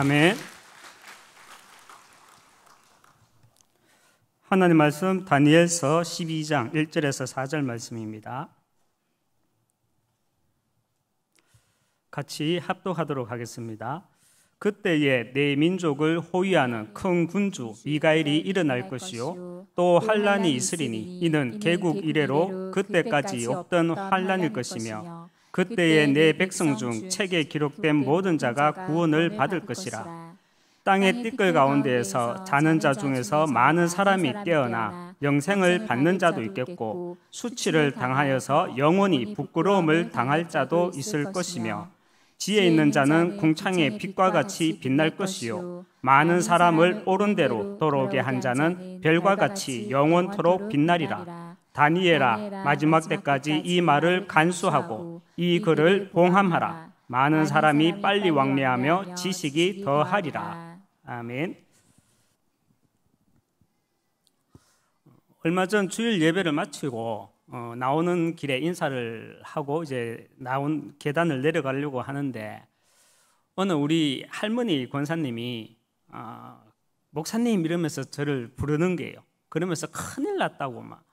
아멘. 하나님 말씀 다니엘서 12장 1절에서 4절 말씀입니다. 같이 합독하도록 하겠습니다. 그때에 내 민족을 호위하는 큰 군주 미가엘이 일어날 것이요 또 환란이 있으리니 이는 개국 이래로 그때까지 없던 환란일 것이며 그때에 내 백성 중 책에 기록된 모든 자가 구원을 받을 것이라. 땅의 띠끌 가운데에서 자는 자 중에서 많은 사람이 깨어나 영생을 받는 자도 있겠고 수치를 당하여서 영원히 부끄러움을 당할 자도 있을 것이며 지혜 있는 자는 궁창의 빛과 같이 빛날 것이요 많은 사람을 오른 대로 돌아오게 한 자는 별과 같이 영원토록 빛나리라. 다니엘아, 마지막, 때까지 이 말을 간수하고 이 글을 봉함하라. 많은 사람이, 사람이 빨리 왕래하며 지식이 더하리라. 아멘. 얼마 전 주일 예배를 마치고 어, 나오는 길에 인사를 하고 이제 나온 계단을 내려가려고 하는데 어느 우리 할머니 권사님이 어, 목사님 이러면서 저를 부르는 거예요. 그러면서 큰일 났다고 막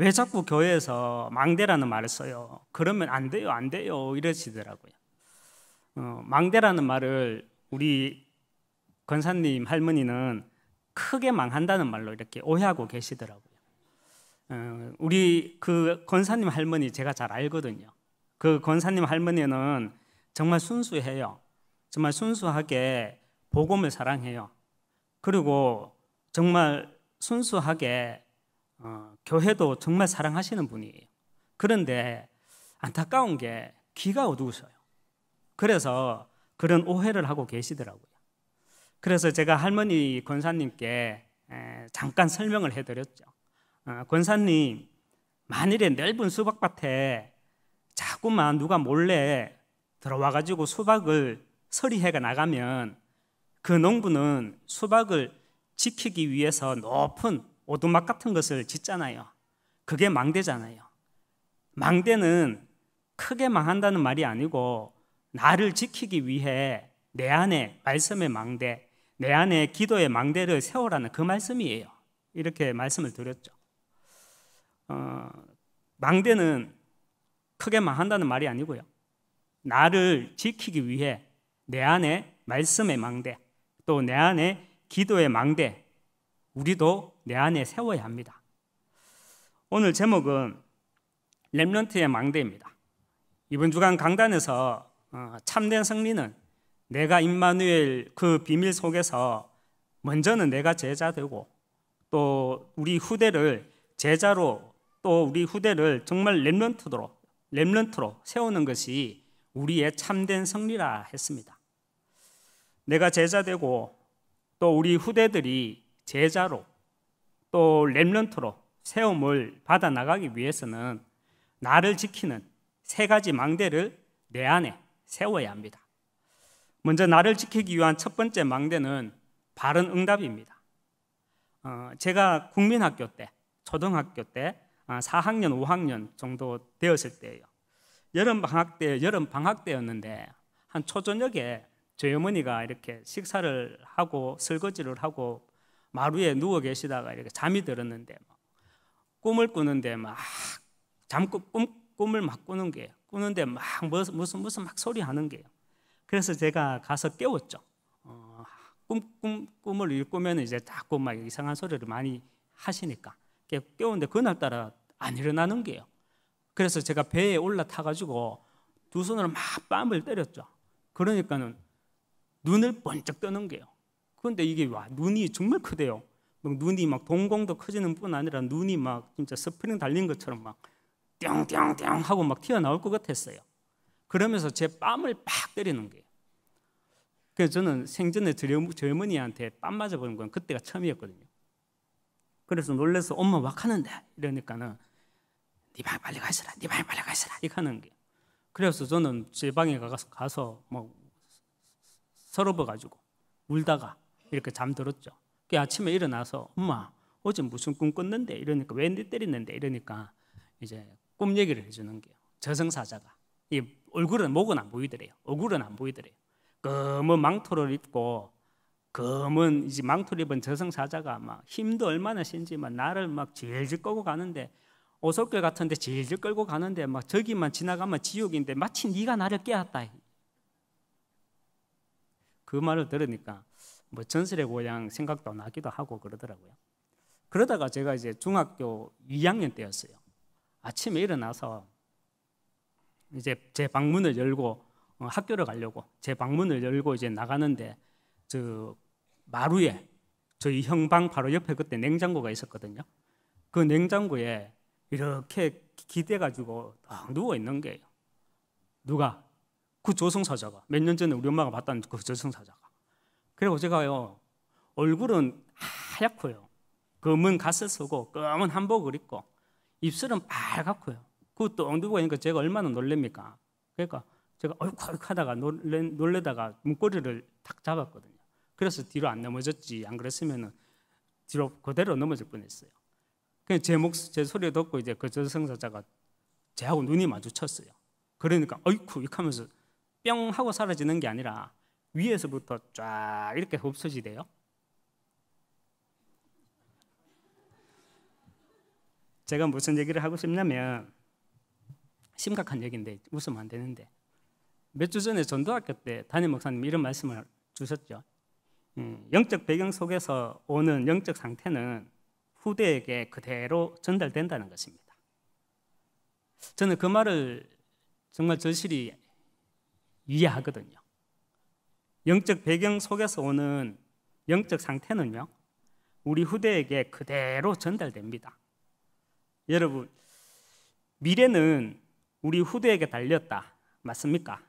왜 자꾸 교회에서 망대라는 말을 써요? 그러면 안 돼요, 안 돼요 이러시더라고요. 어, 망대라는 말을 우리 권사님 할머니는 크게 망한다는 말로 이렇게 오해하고 계시더라고요. 어, 우리 그 권사님 할머니 제가 잘 알거든요. 그 권사님 할머니는 정말 순수해요. 정말 순수하게 복음을 사랑해요. 그리고 정말 순수하게 어, 교회도 정말 사랑하시는 분이에요. 그런데 안타까운 게 귀가 어두우셔요. 그래서 그런 오해를 하고 계시더라고요. 그래서 제가 할머니 권사님께 잠깐 설명을 해드렸죠. 어, 권사님, 만일에 넓은 수박밭에 자꾸만 누가 몰래 들어와가지고 수박을 서리해가 나가면 그 농부는 수박을 지키기 위해서 높은 오두막 같은 것을 짓잖아요. 그게 망대잖아요. 망대는 크게 망한다는 말이 아니고 나를 지키기 위해 내 안에 말씀의 망대, 내 안에 기도의 망대를 세워라는 그 말씀이에요. 이렇게 말씀을 드렸죠. 어, 망대는 크게 망한다는 말이 아니고요. 나를 지키기 위해 내 안에 말씀의 망대, 또 내 안에 기도의 망대, 우리도 내 안에 세워야 합니다. 오늘 제목은 렘런트의 망대입니다. 이번 주간 강단에서 어, 참된 승리는 내가 임마누엘 그 비밀 속에서 먼저는 내가 제자 되고 또 우리 후대를 제자로 또 우리 후대를 정말 렘런트로 렘런트로 세우는 것이 우리의 참된 승리라 했습니다. 내가 제자 되고 또 우리 후대들이 제자로 또 렘런트로 세움을 받아 나가기 위해서는 나를 지키는 세 가지 망대를 내 안에 세워야 합니다. 먼저 나를 지키기 위한 첫 번째 망대는 바른 응답입니다. 어, 제가 국민학교 때, 초등학교 때 아, 4학년, 5학년 정도 되었을 때예요. 여름 방학 때, 여름 방학 때였는데 한 초저녁에 저희 어머니가 이렇게 식사를 하고 설거지를 하고 마루에 누워 계시다가 이렇게 잠이 들었는데 막 뭐 꿈을 꾸는데 막 잠꾸 꿈 꿈을 막 꾸는 게 꾸는데 막 무슨 무슨 무슨 막 소리 하는 게요. 그래서 제가 가서 깨웠죠. 어, 꿈, 꿈 꿈을 꾸면 이제 자꾸 막 이상한 소리를 많이 하시니까 깨우는데 그날 따라 안 일어나는 게요. 그래서 제가 배에 올라타 가지고 두 손으로 막 뺨을 때렸죠. 그러니까는 눈을 번쩍 뜨는 게요. 그런데 이게 와, 눈이 정말 크대요. 막 눈이 막 동공도 커지는 뿐 아니라 눈이 막 진짜 스프링 달린 것처럼 막 띵띵띵 하고 막 튀어나올 것 같았어요. 그러면서 제 뺨을 팍 때리는 거예요. 그래서 저는 생전에 젊은이한테 뺨 맞아보는 건 그때가 처음이었거든요. 그래서 놀래서 엄마 막 하는데 이러니까는 네방 빨리 가시라, 네방 빨리 가시라 이렇게 하는 게. 그래서 저는 제 방에 가서 가서 뭐 서러워 가지고 울다가 이렇게 잠들었죠. 그 아침에 일어나서 엄마 어제 무슨 꿈 꿨는데 이러니까 왜네 때리는데 이러니까 이제 꿈 얘기를 해주는 게요. 저승사자가 이 얼굴은 목은 안 보이더래요. 얼굴은 안 보이더래요. 검은 망토를 입고 검은 이제 망토를 입은 저승사자가 막 힘도 얼마나 신지만 나를 막 질질 끌고 가는데 오솔길 같은데 질질 끌고 가는데 막 저기만 지나가면 지옥인데 마치 네가 나를 깨웠다. 그 말을 들으니까 뭐 전설의 고향 생각도 나기도 하고 그러더라고요. 그러다가 제가 이제 중학교 2학년 때였어요. 아침에 일어나서 이제 제 방문을 열고 어, 학교를 가려고 제 방문을 열고 이제 나가는데 저 마루에 저희 형방 바로 옆에 그때 냉장고가 있었거든요. 그 냉장고에 이렇게 기대 가지고 누워 있는 게 누가 그 조승사자가 몇 년 전에 우리 엄마가 봤던 그조승사자 그리고 제가요 얼굴은 하얗고요 검은 갓을 쓰고 검은 한복을 입고 입술은 빨갛고요 그것도 엉두고 니까 제가 얼마나 놀랍니까 그러니까 제가 얼컥 하다가 놀래, 놀래다가 문고리를 탁 잡았거든요 그래서 뒤로 안 넘어졌지 안 그랬으면 뒤로 그대로 넘어질 뻔했어요 그냥 제 목소 제 소리를 듣고 이제 그 저승사자가 제하고 눈이 마주쳤어요 그러니까 어이쿠 이렇게 하면서 뿅 하고 사라지는 게 아니라 위에서부터 쫙 이렇게 없어지대요. 제가 무슨 얘기를 하고 싶냐면 심각한 얘기인데 웃으면 안 되는데 몇 주 전에 전도학교 때 담임 목사님 이런 말씀을 주셨죠. 음, 영적 배경 속에서 오는 영적 상태는 후대에게 그대로 전달된다는 것입니다. 저는 그 말을 정말 절실히 이해하거든요. 영적 배경 속에서 오는 영적 상태는요. 우리 후대에게 그대로 전달됩니다. 여러분, 미래는 우리 후대에게 달렸다. 맞습니까?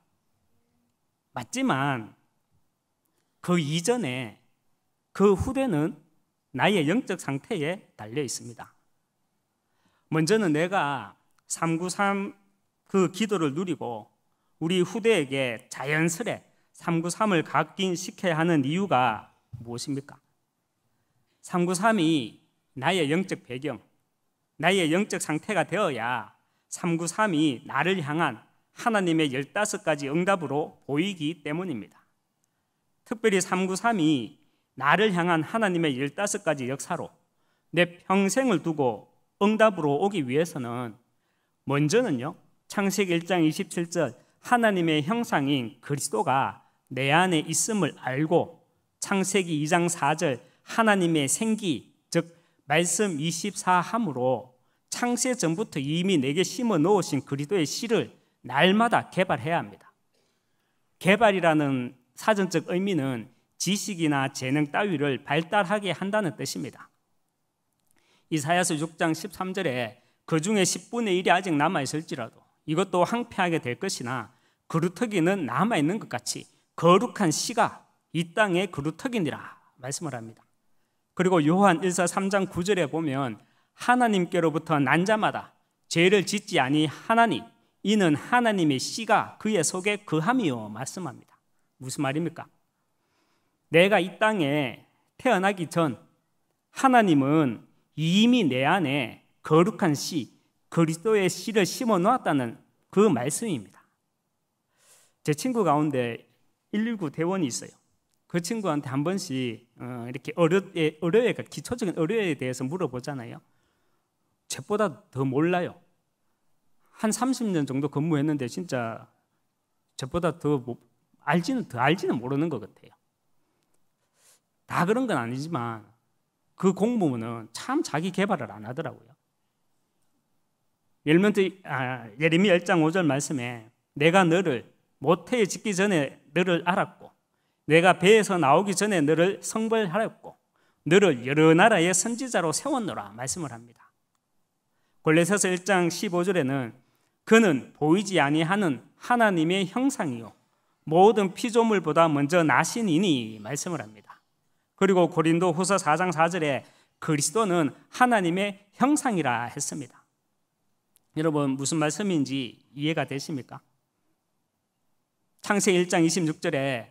맞지만 그 이전에 그 후대는 나의 영적 상태에 달려 있습니다. 먼저는 내가 393 그 기도를 누리고 우리 후대에게 자연스레 393을 각인시켜야 하는 이유가 무엇입니까? 393이 나의 영적 배경, 나의 영적 상태가 되어야 393이 나를 향한 하나님의 15가지 응답으로 보이기 때문입니다. 특별히 393이 나를 향한 하나님의 15가지 역사로 내 평생을 두고 응답으로 오기 위해서는 먼저는요. 창세기 1장 27절 하나님의 형상인 그리스도가 내 안에 있음을 알고 창세기 2장 4절 하나님의 생기 즉 말씀 24함으로 창세 전부터 이미 내게 심어 놓으신 그리스도의 씨를 날마다 개발해야 합니다. 개발이라는 사전적 의미는 지식이나 재능 따위를 발달하게 한다는 뜻입니다. 이사야서 6장 13절에 그 중에 10분의 1이 아직 남아 있을지라도 이것도 황폐하게 될 것이나 그루터기는 남아 있는 것 같이 거룩한 씨가 이 땅에 그루터기니라 말씀을 합니다. 그리고 요한 1서 3장 9절에 보면 하나님께로부터 난 자마다 죄를 짓지 아니하나니 이는 하나님의 씨가 그의 속에 그함이요 말씀합니다. 무슨 말입니까? 내가 이 땅에 태어나기 전 하나님은 이미 내 안에 거룩한 씨 그리스도의 씨를 심어 놓았다는 그 말씀입니다. 제 친구 가운데 119 대원이 있어요. 그 친구한테 한 번씩 어, 이렇게 의료, 의료에 예, 기초적인 의료에 대해서 물어보잖아요. 쟤보다 더 몰라요. 한 30년 정도 근무했는데 진짜 쟤보다 더 알지는 더 알지는 모르는 것 같아요. 다 그런 건 아니지만 그 공무원은 참 자기 개발을 안 하더라고요. 아, 예레미야 아, 1장 5절 말씀에 내가 너를 모태에 짓기 전에 너를 알았고 내가 배에서 나오기 전에 너를 성별하였고 너를 여러 나라의 선지자로 세웠노라 말씀을 합니다. 골레새서 1장 15절에는 그는 보이지 아니하는 하나님의 형상이요 모든 피조물보다 먼저 나신이니 말씀을 합니다. 그리고 고린도후서 4장 4절에 그리스도는 하나님의 형상이라 했습니다. 여러분 무슨 말씀인지 이해가 되십니까? 창세 1장 26절에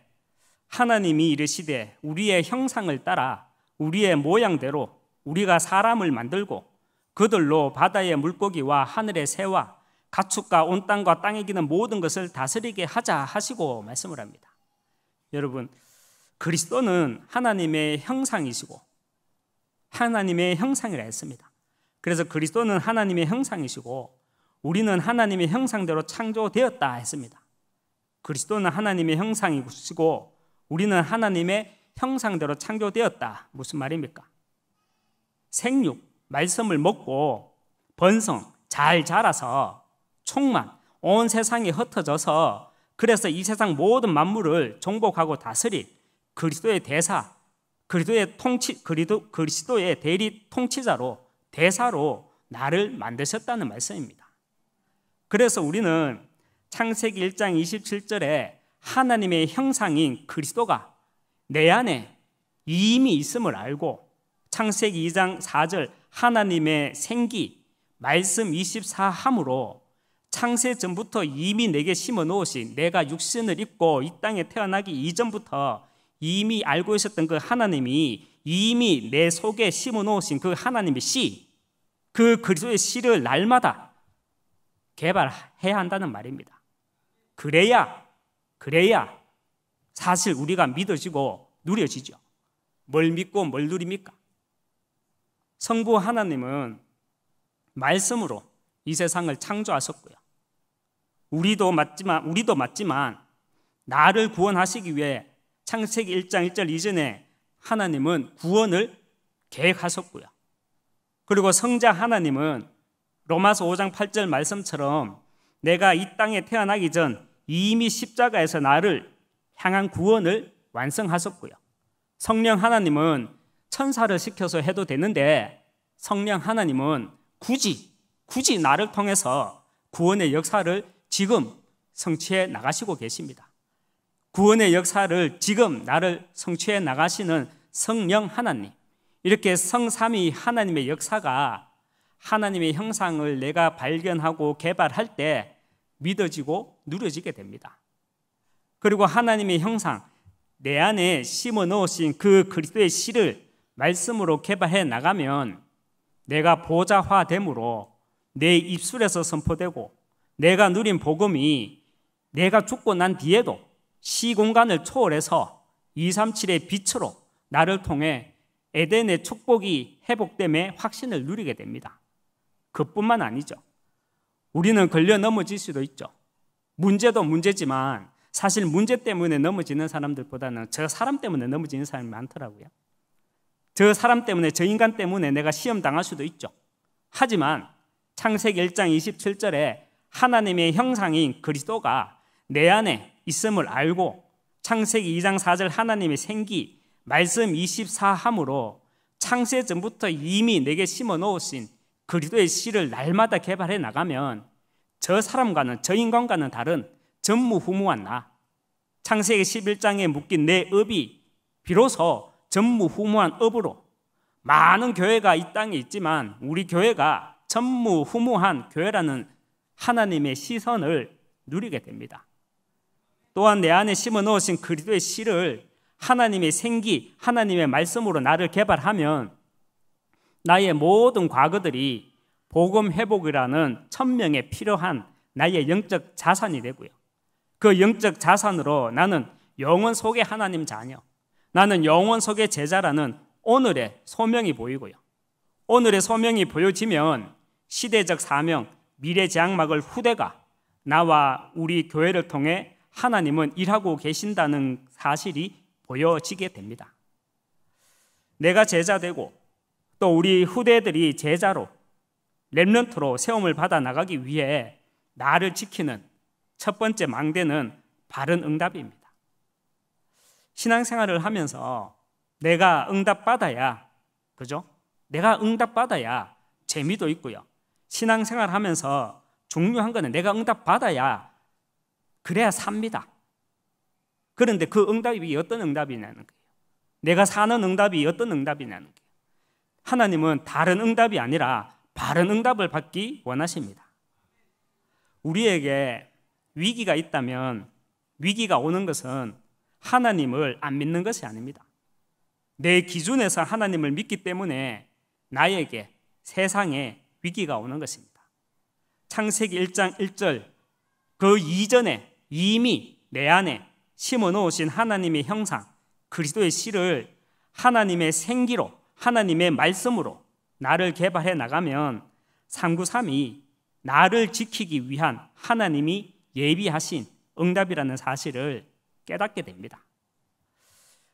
하나님이 이르시되 우리의 형상을 따라 우리의 모양대로 우리가 사람을 만들고 그들로 바다의 물고기와 하늘의 새와 가축과 온 땅과 땅에 기는 모든 것을 다스리게 하자 하시고 말씀을 합니다. 여러분 그리스도는 하나님의 형상이시고 하나님의 형상이라 했습니다. 그래서 그리스도는 하나님의 형상이시고 우리는 하나님의 형상대로 창조되었다 했습니다. 그리스도는 하나님의 형상이시고 우리는 하나님의 형상대로 창조되었다. 무슨 말입니까? 생육, 말씀을 먹고 번성, 잘 자라서 총만 온 세상에 흩어져서 그래서 이 세상 모든 만물을 정복하고 다스릴 그리스도의 대사, 그리스도의 통치, 그리도, 그리스도의 대리 통치자로 대사로 나를 만드셨다는 말씀입니다. 그래서 우리는 창세기 1장 27절에 하나님의 형상인 그리스도가 내 안에 이미 있음을 알고 창세기 2장 4절 하나님의 생기 말씀 24함으로 창세 전부터 이미 내게 심어 놓으신 내가 육신을 입고 이 땅에 태어나기 이전부터 이미 알고 있었던 그 하나님이 이미 내 속에 심어 놓으신 그 하나님의 씨, 그 그리스도의 씨를 날마다 개발해야 한다는 말입니다. 그래야 그래야 사실 우리가 믿어지고 누려지죠. 뭘 믿고 뭘 누립니까? 성부 하나님은 말씀으로 이 세상을 창조하셨고요. 우리도 맞지만 우리도 맞지만 나를 구원하시기 위해 창세기 1장 1절 이전에 하나님은 구원을 계획하셨고요. 그리고 성자 하나님은 로마서 5장 8절 말씀처럼 내가 이 땅에 태어나기 전 이미 십자가에서 나를 향한 구원을 완성하셨고요. 성령 하나님은 천사를 시켜서 해도 되는데 성령 하나님은 굳이 굳이 나를 통해서 구원의 역사를 지금 성취해 나가시고 계십니다. 구원의 역사를 지금 나를 성취해 나가시는 성령 하나님. 이렇게 성삼위 하나님의 역사가 하나님의 형상을 내가 발견하고 개발할 때 믿어지고 누려지게 됩니다. 그리고 하나님의 형상 내 안에 심어 놓으신그 그리스도의 씨를 말씀으로 개발해 나가면 내가 보좌화됨으로 내 입술에서 선포되고 내가 누린 복음이 내가 죽고 난 뒤에도 시공간을 초월해서 237의 빛으로 나를 통해 에덴의 축복이 회복됨에 확신을 누리게 됩니다. 그뿐만 아니죠. 우리는 걸려 넘어질 수도 있죠. 문제도 문제지만 사실 문제 때문에 넘어지는 사람들보다는 저 사람 때문에 넘어지는 사람이 많더라고요. 저 사람 때문에 저 인간 때문에 내가 시험 당할 수도 있죠. 하지만 창세기 1장 27절에 하나님의 형상인 그리스도가 내 안에 있음을 알고 창세기 2장 4절 하나님의 생기 말씀 24함으로 창세 전부터 이미 내게 심어 놓으신 그리스도의 씨를 날마다 개발해 나가면 저 사람과는 저 인간과는 다른 전무후무한 나 창세기 11장에 묶인 내 업이 비로소 전무후무한 업으로 많은 교회가 이 땅에 있지만 우리 교회가 전무후무한 교회라는 하나님의 시선을 누리게 됩니다. 또한 내 안에 심어 넣으신 그리도의 씨를 하나님의 생기, 하나님의 말씀으로 나를 개발하면 나의 모든 과거들이 복음 회복이라는 천명에 필요한 나의 영적 자산이 되고요. 그 영적 자산으로 나는 영원 속의 하나님 자녀, 나는 영원 속의 제자라는 오늘의 소명이 보이고요. 오늘의 소명이 보여지면 시대적 사명, 미래 장막을 후대가 나와 우리 교회를 통해 하나님은 일하고 계신다는 사실이 보여지게 됩니다. 내가 제자 되고 또 우리 후대들이 제자로 랩런트로 세움을 받아 나가기 위해 나를 지키는 첫 번째 망대는 바른 응답입니다. 신앙생활을 하면서 내가 응답받아야 그죠? 내가 응답받아야 재미도 있고요. 신앙생활 하면서 중요한 거는 내가 응답받아야 그래야 삽니다. 그런데 그 응답이 어떤 응답이냐는 거예요. 내가 사는 응답이 어떤 응답이냐는 거예요. 하나님은 다른 응답이 아니라 바른 응답을 받기 원하십니다. 우리에게 위기가 있다면 위기가 오는 것은 하나님을 안 믿는 것이 아닙니다. 내 기준에서 하나님을 믿기 때문에 나에게 세상에 위기가 오는 것입니다. 창세기 1장 1절 그 이전에 이미 내 안에 심어 놓으신 하나님의 형상 그리스도의 씨를 하나님의 생기로 하나님의 말씀으로 나를 개발해 나가면 393이 나를 지키기 위한 하나님이 예비하신 응답이라는 사실을 깨닫게 됩니다.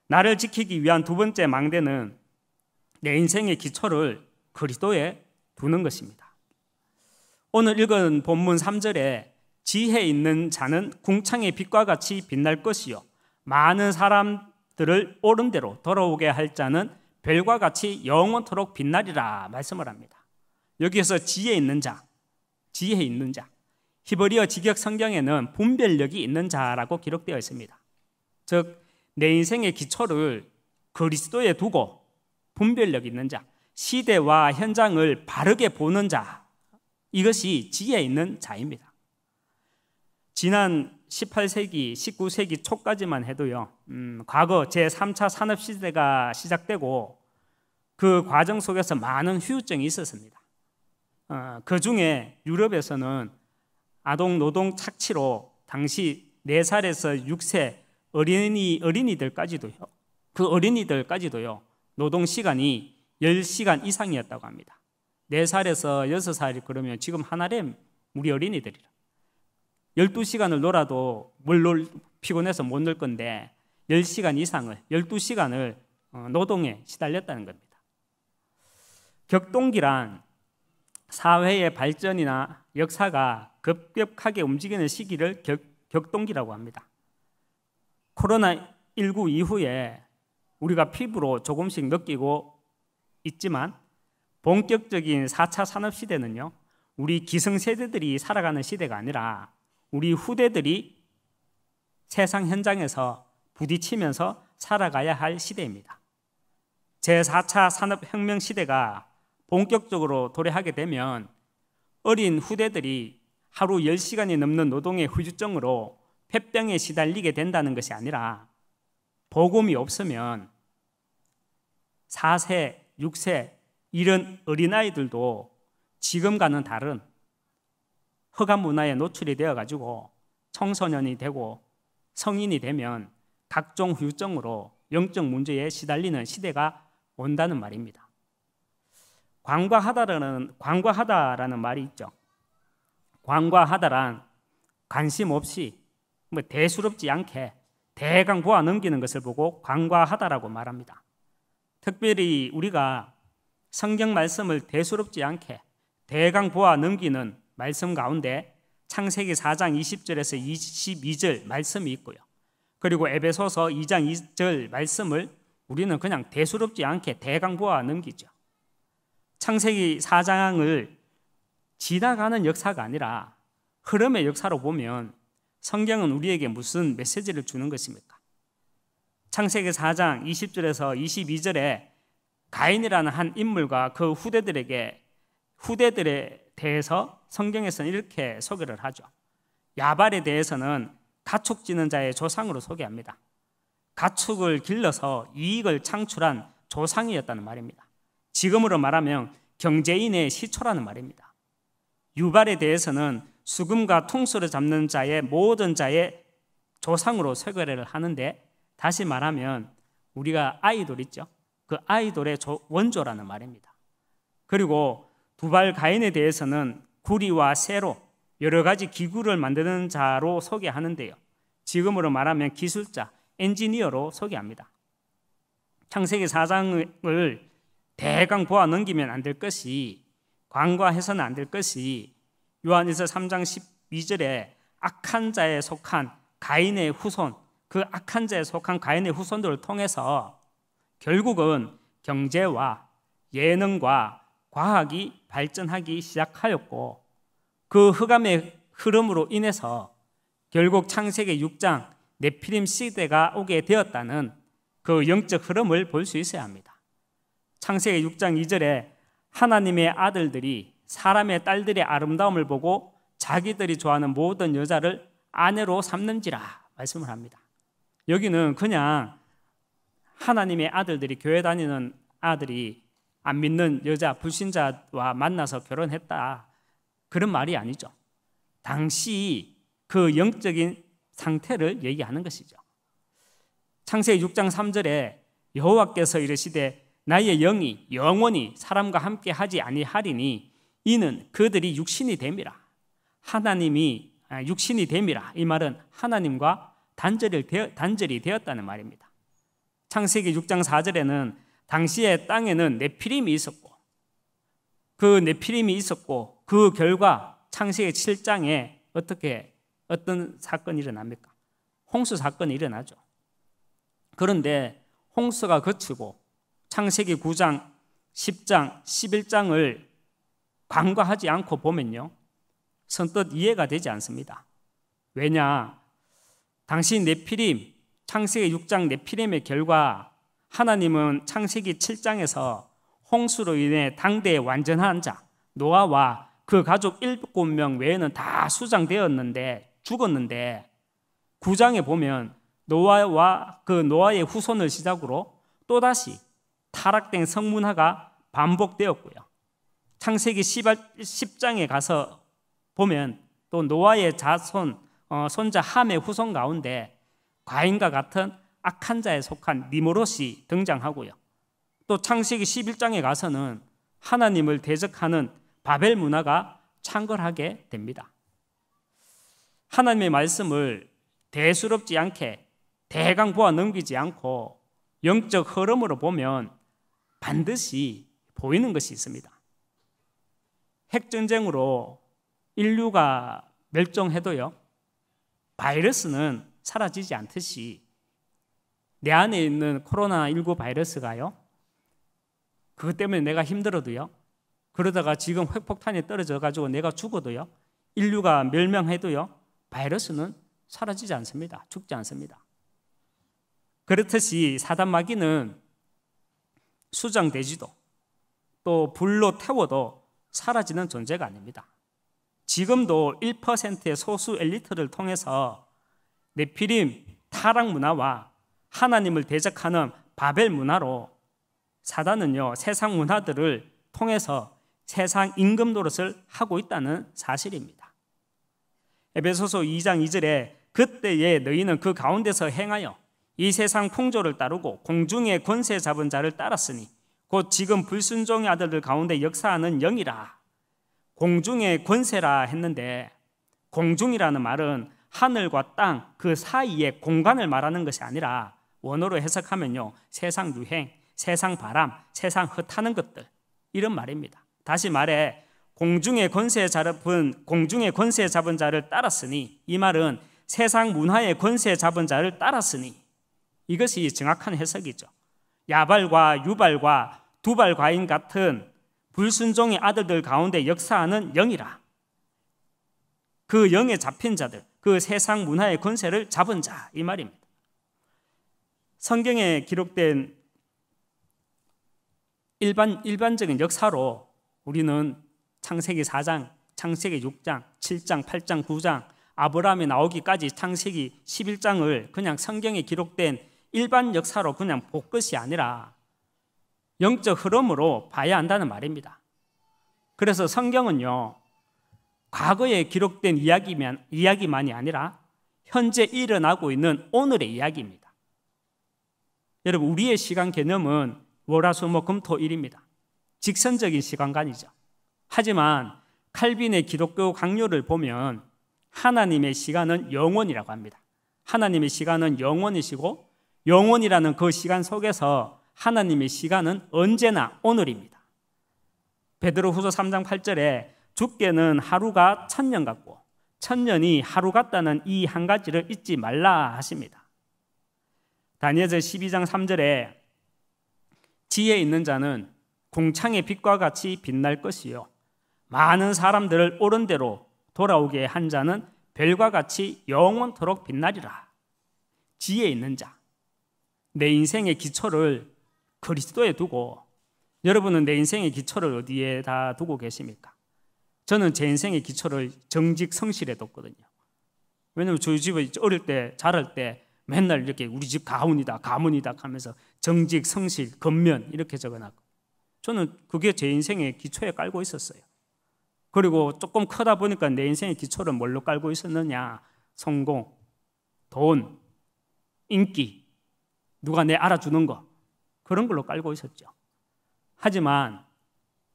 나를 지키기 위한 두 번째 망대는 내 인생의 기초를 그리스도에 두는 것입니다. 오늘 읽은 본문 3절에 지혜 있는 자는 궁창의 빛과 같이 빛날 것이요 많은 사람들을 오른대로 돌아오게 할 자는 별과 같이 영원토록 빛나리라 말씀을 합니다. 여기에서 지혜 있는 자, 지혜 있는 자. 히브리어 직역 성경에는 분별력이 있는 자라고 기록되어 있습니다. 즉, 내 인생의 기초를 그리스도에 두고 분별력 있는 자, 시대와 현장을 바르게 보는 자, 이것이 지혜 있는 자입니다. 지난 18세기, 19세기 초까지만 해도요, 음, 과거 제3차 산업시대가 시작되고 그 과정 속에서 많은 후유증이 있었습니다. 어, 그 중에 유럽에서는 아동 노동 착취로 당시 4살에서 6세 어린이 어린이들까지도요. 그 어린이들까지도요. 노동 시간이 10시간 이상이었다고 합니다. 4살에서 6살 그러면 지금 하나렘 우리 어린이들이라. 12시간을 놀아도 뭘 놀, 피곤해서 못 놀 건데 10시간 이상을 12시간을 어, 노동에 시달렸다는 겁니다. 격동기란 사회의 발전이나 역사가 급격하게 움직이는 시기를 격, 격동기라고 합니다. 코로나19 이후에 우리가 피부로 조금씩 느끼고 있지만 본격적인 4차 산업 시대는요. 우리 기성세대들이 살아가는 시대가 아니라 우리 후대들이 세상 현장에서 부딪히면서 살아가야 할 시대입니다. 제4차 산업혁명 시대가 본격적으로 도래하게 되면 어린 후대들이 하루 10시간이 넘는 노동의 후유증으로 폐병에 시달리게 된다는 것이 아니라 복음이 없으면 4세, 6세 이런 어린아이들도 지금과는 다른 허가 문화에 노출이 되어 가지고 청소년이 되고 성인이 되면 각종 후유증으로 영적 문제에 시달리는 시대가 온다는 말입니다. 광과하다라는 광과하다라는 말이 있죠. 광과하다란 관심 없이 뭐 대수롭지 않게 대강 보아 넘기는 것을 보고 광과하다라고 말합니다. 특별히 우리가 성경 말씀을 대수롭지 않게 대강 보아 넘기는 말씀 가운데 창세기 4장 20절에서 22절 말씀이 있고요. 그리고 에베소서 2장 2절 말씀을 우리는 그냥 대수롭지 않게 대강 보아 넘기죠. 창세기 4장을 지나가는 역사가 아니라 흐름의 역사로 보면 성경은 우리에게 무슨 메시지를 주는 것입니까? 창세기 4장 20절에서 22절에 가인이라는 한 인물과 그 후대들에게 후대들에 대해서 성경에서는 이렇게 소개를 하죠. 야발에 대해서는 가축지는 자의 조상으로 소개합니다. 가축을 길러서 이익을 창출한 조상이었다는 말입니다. 지금으로 말하면 경제인의 시초라는 말입니다. 유발에 대해서는 수금과 통수를 잡는 자의 모든 자의 조상으로 쇠거래를 하는데 다시 말하면 우리가 아이돌 있죠. 그 아이돌의 원조라는 말입니다. 그리고 두발 가인에 대해서는 구리와 쇠로 여러 가지 기구를 만드는 자로 소개하는데요. 지금으로 말하면 기술자, 엔지니어로 소개합니다. 창세기 4장을 대강 보아 넘기면 안 될 것이 관과해서는 안 될 것이 요한일서 3장 12절에 악한 자에 속한 가인의 후손 그 악한 자에 속한 가인의 후손들을 통해서 결국은 경제와 예능과 과학이 발전하기 시작하였고 그 흑암의 흐름으로 인해서 결국 창세기 6장 네피림 시대가 오게 되었다는 그 영적 흐름을 볼 수 있어야 합니다. 창세기 6장 2절에 하나님의 아들들이 사람의 딸들의 아름다움을 보고 자기들이 좋아하는 모든 여자를 아내로 삼는지라 말씀을 합니다. 여기는 그냥 하나님의 아들들이 교회 다니는 아들이 안 믿는 여자 불신자와 만나서 결혼했다. 그런 말이 아니죠. 당시 그 영적인 상태를 얘기하는 것이죠. 창세기 6장 3절에 여호와께서 이르시되 나의 영이 영원히 사람과 함께 하지 아니하리니 이는 그들이 육신이 됨이라 하나님이 아, 육신이 됨이라 이 말은 하나님과 단절이 되었다는 말입니다. 창세기 6장 4절에는 당시에 땅에는 네피림이 있었고 그 네피림이 있었고 그 결과 창세기 7장에 어떻게 어떤 사건이 일어납니까? 홍수 사건이 일어나죠. 그런데 홍수가 거치고 창세기 9장, 10장, 11장을 간과하지 않고 보면요. 선뜻 이해가 되지 않습니다. 왜냐? 당시 네피림, 창세기 6장 네피림의 결과 하나님은 창세기 7장에서 홍수로 인해 당대의 완전한 자, 노아와 그 가족 7명 외에는 다 수장되었는데 죽었는데 9장에 보면 노아와 그 노아의 후손을 시작으로 또다시 타락된 성문화가 반복되었고요. 창세기 10장에 가서 보면 또 노아의 자손 어, 손자 함의 후손 가운데 과인과 같은 악한 자에 속한 니모롯이 등장하고요. 또 창세기 11장에 가서는 하나님을 대적하는 바벨 문화가 창궐하게 됩니다. 하나님의 말씀을 대수롭지 않게 대강 보아 넘기지 않고 영적 흐름으로 보면 반드시 보이는 것이 있습니다. 핵전쟁으로 인류가 멸종해도요, 바이러스는 사라지지 않듯이 내 안에 있는 코로나19 바이러스가요, 그것 때문에 내가 힘들어도요, 그러다가 지금 핵폭탄에 떨어져 가지고 내가 죽어도요, 인류가 멸명해도요, 바이러스는 사라지지 않습니다. 죽지 않습니다. 그렇듯이 사단 마귀는 수장되지도또 불로 태워도 사라지는 존재가 아닙니다. 지금도 1%의 소수 엘리트를 통해서 네피림 타락 문화와 하나님을 대적하는 바벨 문화로 사단은요 세상 문화들을 통해서 세상 임금 노릇을 하고 있다는 사실입니다. 에베소서 2장 2절에 그때에 너희는 그 가운데서 행하여 이 세상 풍조를 따르고 공중의 권세 잡은 자를 따랐으니 곧 지금 불순종의 아들들 가운데 역사하는 영이라 공중의 권세라 했는데 공중이라는 말은 하늘과 땅 그 사이의 공간을 말하는 것이 아니라 원어로 해석하면요 세상 유행, 세상 바람, 세상 흩하는 것들 이런 말입니다. 다시 말해 공중의 권세 잡은 공중의 권세 잡은 자를 따랐으니 이 말은 세상 문화의 권세 잡은 자를 따랐으니 이것이 정확한 해석이죠. 야발과 유발과 두발 과인 같은 불순종의 아들들 가운데 역사하는 영이라. 그 영에 잡힌 자들, 그 세상 문화의 권세를 잡은 자, 이 말입니다. 성경에 기록된 일반, 일반적인 역사로 우리는 창세기 4장, 창세기 6장, 7장, 8장, 9장, 아브라함이 나오기까지 창세기 11장을 그냥 성경에 기록된 일반 역사로 그냥 볼 것이 아니라 영적 흐름으로 봐야 한다는 말입니다. 그래서 성경은요, 과거에 기록된 이야기만, 이야기만이 아니라 현재 일어나고 있는 오늘의 이야기입니다. 여러분, 우리의 시간 개념은 월화수목금토일입니다. 뭐 직선적인 시간관이죠. 하지만 칼빈의 기독교 강요를 보면 하나님의 시간은 영원이라고 합니다. 하나님의 시간은 영원이시고 영원이라는 그 시간 속에서 하나님의 시간은 언제나 오늘입니다. 베드로 후서 3장 8절에 죽게는 하루가 천년 같고 천년이 하루 같다는 이 한 가지를 잊지 말라 하십니다. 다니엘서 12장 3절에 지혜 있는 자는 공창의 빛과 같이 빛날 것이요 많은 사람들을 옳은 대로 돌아오게 한 자는 별과 같이 영원토록 빛나리라. 지혜 있는 자. 내 인생의 기초를 그리스도에 두고 여러분은 내 인생의 기초를 어디에 다 두고 계십니까? 저는 제 인생의 기초를 정직 성실에 뒀거든요. 왜냐면 저희 집에 어릴 때 자랄 때 맨날 이렇게 우리 집 가훈이다 가문이다 하면서 정직 성실 건면 이렇게 적어놨고 저는 그게 제 인생의 기초에 깔고 있었어요. 그리고 조금 크다 보니까 내 인생의 기초를 뭘로 깔고 있었느냐? 성공, 돈, 인기 누가 내 알아주는 거 그런 걸로 깔고 있었죠. 하지만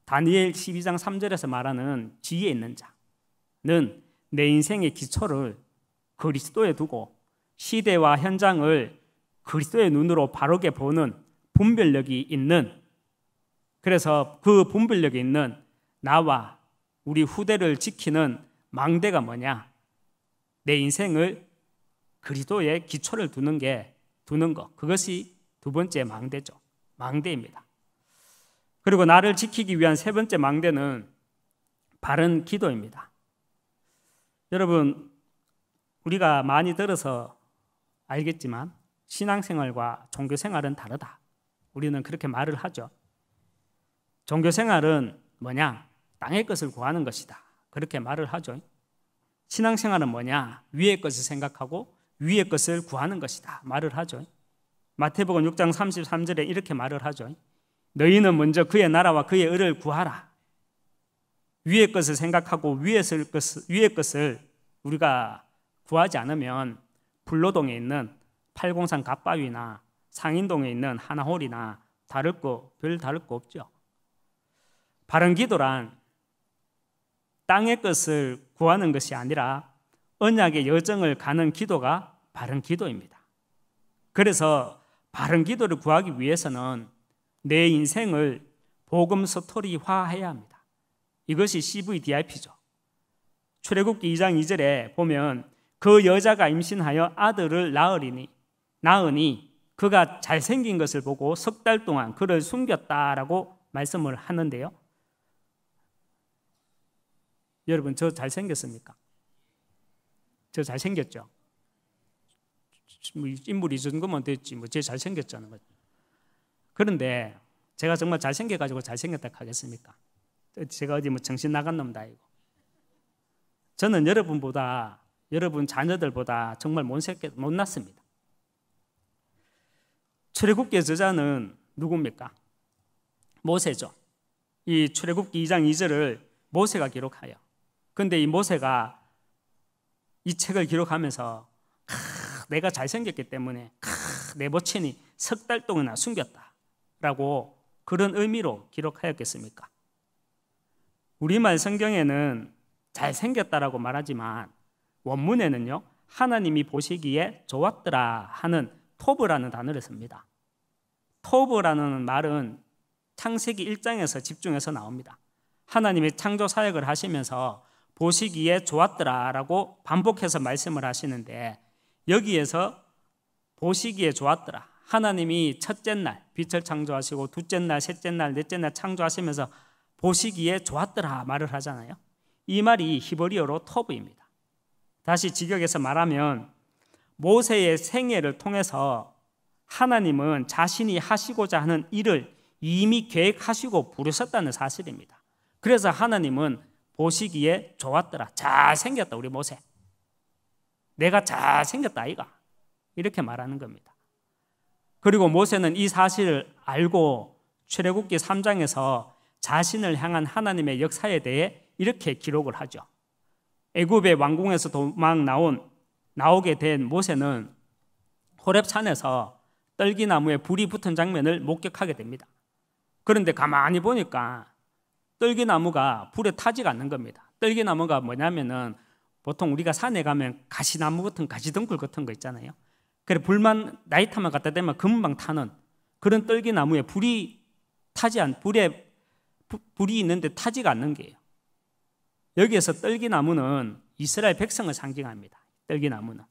다니엘 12장 3절에서 말하는 지혜 있는 자는 내 인생의 기초를 그리스도에 두고 시대와 현장을 그리스도의 눈으로 바르게 보는 분별력이 있는 그래서 그 분별력이 있는 나와 우리 후대를 지키는 망대가 뭐냐? 내 인생을 그리스도의 기초를 두는 게 두는 것. 그것이 두 번째 망대죠. 망대입니다. 그리고 나를 지키기 위한 세 번째 망대는 바른 기도입니다. 여러분, 우리가 많이 들어서 알겠지만 신앙생활과 종교생활은 다르다. 우리는 그렇게 말을 하죠. 종교생활은 뭐냐? 땅의 것을 구하는 것이다. 그렇게 말을 하죠. 신앙생활은 뭐냐? 위의 것을 생각하고 위의 것을 구하는 것이다 말을 하죠. 마태복음 6장 33절에 이렇게 말을 하죠. 너희는 먼저 그의 나라와 그의 의를 구하라. 위의 것을 생각하고 위의 것을, 우리가 구하지 않으면 불로동에 있는 팔공산 갑바위나 상인동에 있는 하나홀이나 다를 거 별 다를 거 없죠. 바른 기도란 땅의 것을 구하는 것이 아니라 언약의 여정을 가는 기도가 바른 기도입니다. 그래서 바른 기도를 구하기 위해서는 내 인생을 복음 스토리화해야 합니다. 이것이 CVDIP죠. 출애굽기 2장 2절에 보면 그 여자가 임신하여 아들을 낳으리니 낳으니 그가 잘생긴 것을 보고 석 달 동안 그를 숨겼다라고 말씀을 하는데요. 여러분 저 잘생겼습니까? 저 잘생겼죠? 인물이 뭐 이 정도면 됐지 뭐 제일 잘생겼잖아 그런데 제가 정말 잘생겨가지고 잘생겼다 하겠습니까? 제가 어디 뭐 정신 나간 놈다 이거. 저는 여러분보다 여러분 자녀들보다 정말 못났습니다. 출애굽기의 저자는 누굽니까? 모세죠. 이 출애굽기 2장 2절을 모세가 기록하여. 근데 이 모세가 이 책을 기록하면서 내가 잘생겼기 때문에 내 모친이 석 달 동이나 숨겼다라고 그런 의미로 기록하였겠습니까? 우리말 성경에는 잘생겼다라고 말하지만 원문에는요 하나님이 보시기에 좋았더라 하는 토브라는 단어를 씁니다. 토브라는 말은 창세기 1장에서 집중해서 나옵니다. 하나님이 창조 사역을 하시면서 보시기에 좋았더라라고 반복해서 말씀을 하시는데 여기에서 보시기에 좋았더라. 하나님이 첫째 날 빛을 창조하시고 둘째 날, 셋째 날, 넷째 날 창조하시면서 보시기에 좋았더라 말을 하잖아요. 이 말이 히브리어로 토브입니다. 다시 직역에서 말하면 모세의 생애를 통해서 하나님은 자신이 하시고자 하는 일을 이미 계획하시고 부르셨다는 사실입니다. 그래서 하나님은 보시기에 좋았더라. 잘 생겼다 우리 모세. 내가 잘생겼다 아이가 이렇게 말하는 겁니다. 그리고 모세는 이 사실을 알고 출애굽기 3장에서 자신을 향한 하나님의 역사에 대해 이렇게 기록을 하죠. 애굽의 왕궁에서 도망 나온 나오게 된 모세는 호렙산에서 떨기나무에 불이 붙은 장면을 목격하게 됩니다. 그런데 가만히 보니까 떨기나무가 불에 타지가 않는 겁니다. 떨기나무가 뭐냐면은 보통 우리가 산에 가면 가시나무 같은 가시덩굴 같은 거 있잖아요. 그래 불만 나이타만 갖다 대면 금방 타는 그런 떨기 나무에 불이 타지 않 불에 부, 불이 있는데 타지가 않는 게예요. 여기에서 떨기 나무는 이스라엘 백성을 상징합니다. 떨기 나무는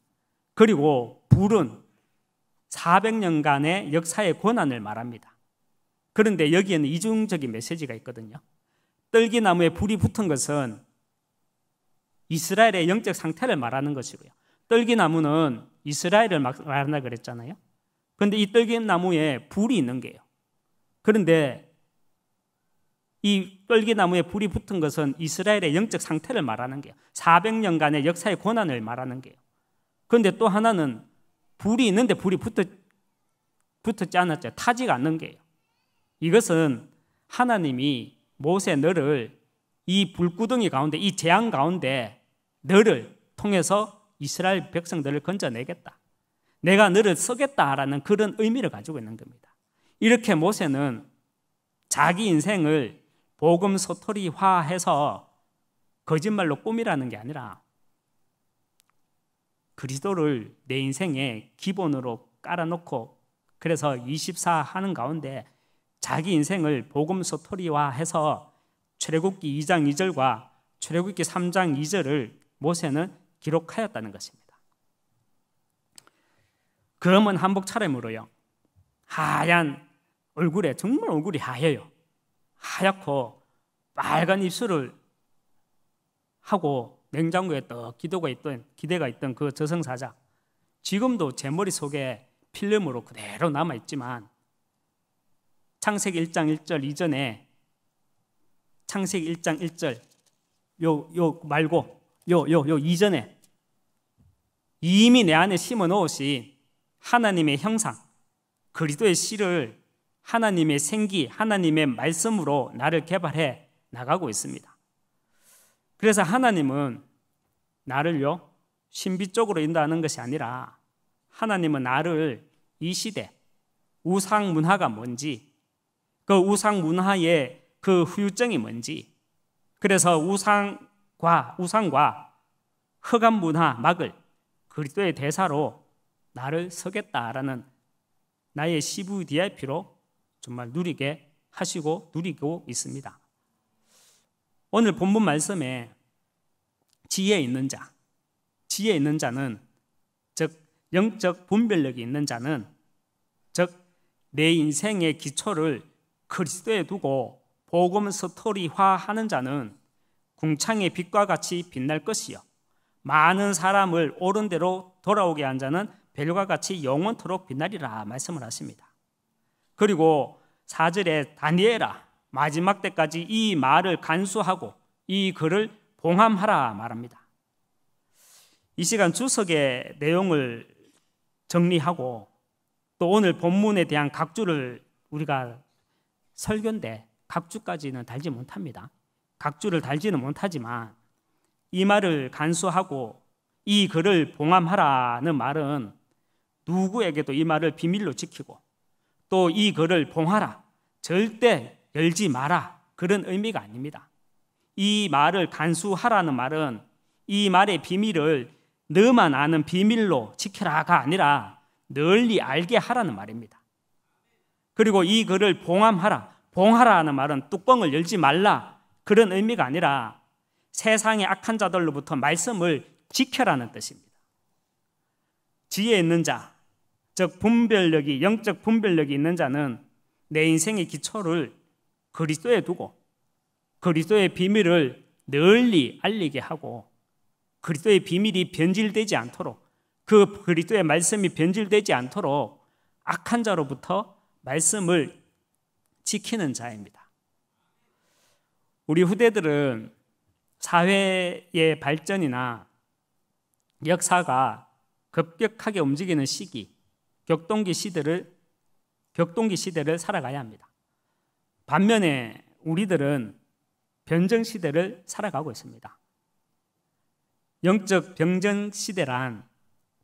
그리고 불은 400년간의 역사의 고난을 말합니다. 그런데 여기에는 이중적인 메시지가 있거든요. 떨기 나무에 불이 붙은 것은 이스라엘의 영적 상태를 말하는 것이고요. 떨기나무는 이스라엘을 말한다 그랬잖아요. 그런데 이 떨기나무에 불이 있는 게요. 그런데 이 떨기나무에 불이 붙은 것은 이스라엘의 영적 상태를 말하는 게요. 400년간의 역사의 고난을 말하는 게요. 그런데 또 하나는 불이 있는데 불이 붙어, 붙었지 않았죠. 타지가 않는 게요. 이것은 하나님이 모세 너를 이 불구덩이 가운데 이 재앙 가운데 너를 통해서 이스라엘 백성들을 건져내겠다. 내가 너를 쓰겠다라는 그런 의미를 가지고 있는 겁니다. 이렇게 모세는 자기 인생을 복음 소토리화해서 거짓말로 꿈이라는게 아니라 그리스도를 내 인생의 기본으로 깔아놓고 그래서 24 하는 가운데 자기 인생을 복음 소토리화해서 출애굽기 2장 2절과 출애굽기 3장 2절을 모세는 기록하였다는 것입니다. 그러면 한복 차림으로요. 하얀 얼굴에 정말 얼굴이 하얘요. 하얗고 빨간 입술을 하고 냉장고에 떡 기도가 있던 기대가 있던 그 저승사자 지금도 제 머릿속에 필름으로 그대로 남아 있지만 창세기 1장 1절 이전에 창세기 1장 1절 요 요 말고 요, 요, 요 이전에 이미 내 안에 심어 놓으신 하나님의 형상, 그리스도의 씨를 하나님의 생기, 하나님의 말씀으로 나를 개발해 나가고 있습니다. 그래서 하나님은 나를요, 신비 적으로 인도하는 것이 아니라 하나님은 나를 이 시대 우상 문화가 뭔지 그 우상 문화의 그 후유증이 뭔지 그래서 우상 과 우상과 허감 문화 막을 그리스도의 대사로 나를 서겠다라는 나의 CVDIP로 정말 누리게 하시고 누리고 있습니다. 오늘 본문 말씀에 지혜 있는 자, 지혜 있는 자는 즉 영적 분별력이 있는 자는 즉 내 인생의 기초를 그리스도에 두고 복음 스토리화하는 자는 궁창의 빛과 같이 빛날 것이요 많은 사람을 옳은 대로 돌아오게 한 자는 별과 같이 영원토록 빛나리라 말씀을 하십니다. 그리고 4절에 다니엘아 마지막 때까지 이 말을 간수하고 이 글을 봉함하라 말합니다. 이 시간 주석의 내용을 정리하고 또 오늘 본문에 대한 각주를 우리가 설교인데 각주까지는 달지 못합니다. 각주를 달지는 못하지만 이 말을 간수하고 이 글을 봉함하라는 말은 누구에게도 이 말을 비밀로 지키고 또 이 글을 봉하라 절대 열지 마라 그런 의미가 아닙니다. 이 말을 간수하라는 말은 이 말의 비밀을 너만 아는 비밀로 지켜라가 아니라 널리 알게 하라는 말입니다. 그리고 이 글을 봉함하라. 봉하라는 말은 뚜껑을 열지 말라. 그런 의미가 아니라 세상의 악한 자들로부터 말씀을 지켜라는 뜻입니다. 지혜 있는 자, 즉 분별력이 영적 분별력이 있는 자는 내 인생의 기초를 그리스도에 두고 그리스도의 비밀을 널리 알리게 하고 그리스도의 비밀이 변질되지 않도록 그 그리스도의 말씀이 변질되지 않도록 악한 자로부터 말씀을 지키는 자입니다. 우리 후대들은 사회의 발전이나 역사가 급격하게 움직이는 시기, 격동기 시대를 격동기 시대를 살아가야 합니다. 반면에 우리들은 변정 시대를 살아가고 있습니다. 영적 병정 시대란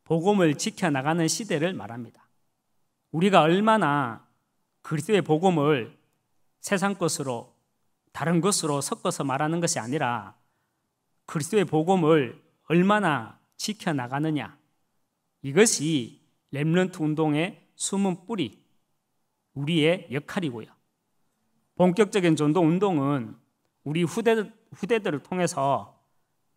복음을 지켜나가는 시대를 말합니다. 우리가 얼마나 그리스도의 복음을 세상 것으로 다른 것으로 섞어서 말하는 것이 아니라 그리스도의 복음을 얼마나 지켜나가느냐. 이것이 렘런트 운동의 숨은 뿌리, 우리의 역할이고요. 본격적인 전도 운동은 우리 후대, 후대들을 통해서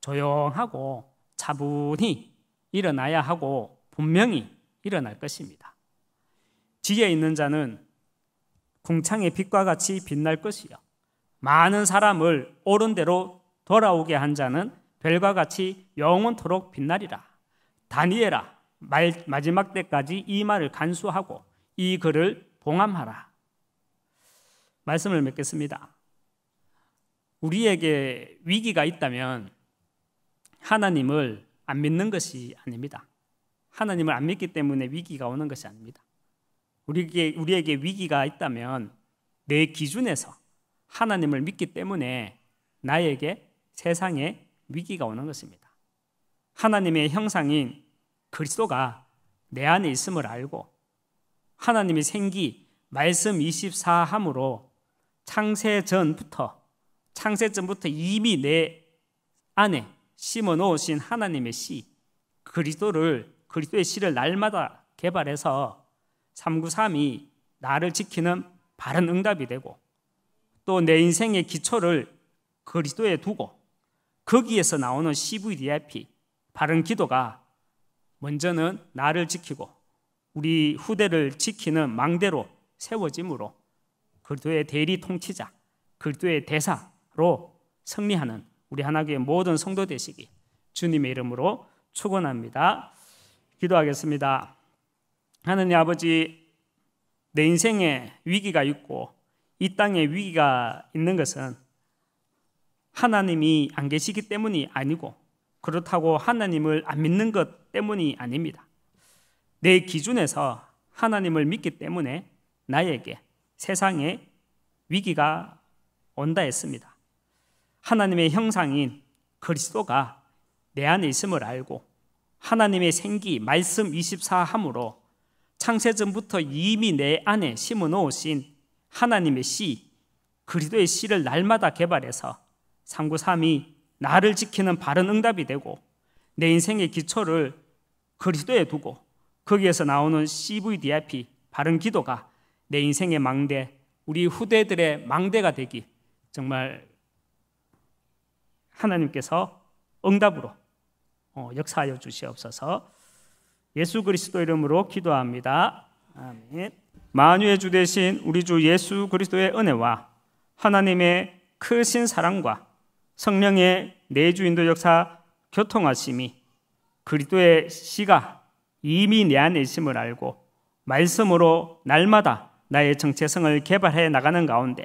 조용하고 차분히 일어나야 하고 분명히 일어날 것입니다. 지혜 있는 자는 궁창의 빛과 같이 빛날 것이요. 많은 사람을 옳은 대로 돌아오게 한 자는 별과 같이 영원토록 빛나리라. 다니엘아 말, 마지막 때까지 이 말을 간수하고 이 글을 봉함하라. 말씀을 맺겠습니다. 우리에게 위기가 있다면 하나님을 안 믿는 것이 아닙니다. 하나님을 안 믿기 때문에 위기가 오는 것이 아닙니다. 우리에게, 우리에게 위기가 있다면 내 기준에서 하나님을 믿기 때문에 나에게 세상에 위기가 오는 것입니다. 하나님의 형상인 그리스도가 내 안에 있음을 알고 하나님의 생기 말씀 24함으로 창세 전부터 창세 전부터 이미 내 안에 심어 놓으신 하나님의 씨 그리스도를 그리스도의 씨를 날마다 개발해서 393이 나를 지키는 바른 응답이 되고 또내 인생의 기초를 그리스도에 두고 거기에서 나오는 CVDIP 바른 기도가 먼저는 나를 지키고 우리 후대를 지키는 망대로 세워짐으로 그리스도의 대리 통치자, 그리스도의 대사로 승리하는 우리 하나교의 모든 성도 되시기 주님의 이름으로 축원합니다. 기도하겠습니다. 하느님 아버지 내 인생에 위기가 있고 이 땅에 위기가 있는 것은 하나님이 안 계시기 때문이 아니고 그렇다고 하나님을 안 믿는 것 때문이 아닙니다. 내 기준에서 하나님을 믿기 때문에 나에게 세상에 위기가 온다 했습니다. 하나님의 형상인 그리스도가 내 안에 있음을 알고 하나님의 생기 말씀 24함으로 창세전부터 이미 내 안에 심어 놓으신 하나님의 씨, 그리스도의 씨를 날마다 개발해서 393이 나를 지키는 바른 응답이 되고 내 인생의 기초를 그리스도에 두고 거기에서 나오는 CVDIP 바른 기도가 내 인생의 망대, 우리 후대들의 망대가 되기 정말 하나님께서 응답으로 어, 역사하여 주시옵소서. 예수 그리스도 이름으로 기도합니다. 아멘. 만유의 주 대신 우리 주 예수 그리스도의 은혜와 하나님의 크신 사랑과 성령의 내주 인도 역사 교통하심이 그리스도의 씨가 이미 내 안에 있음을 알고 말씀으로 날마다 나의 정체성을 개발해 나가는 가운데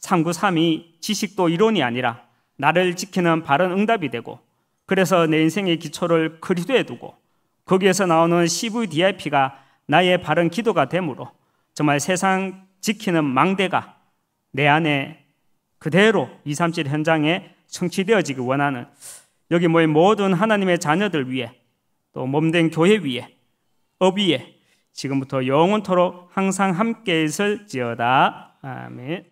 393이 지식도 이론이 아니라 나를 지키는 바른 응답이 되고 그래서 내 인생의 기초를 그리스도에 두고 거기에서 나오는 CVDIP가 나의 바른 기도가 되므로 정말 세상 지키는 망대가 내 안에 그대로 237 현장에 성취되어지기 원하는 여기 모인 모든 하나님의 자녀들 위해 또 몸된 교회 위에 업 위에 지금부터 영원토록 항상 함께 있을지어다. 아멘.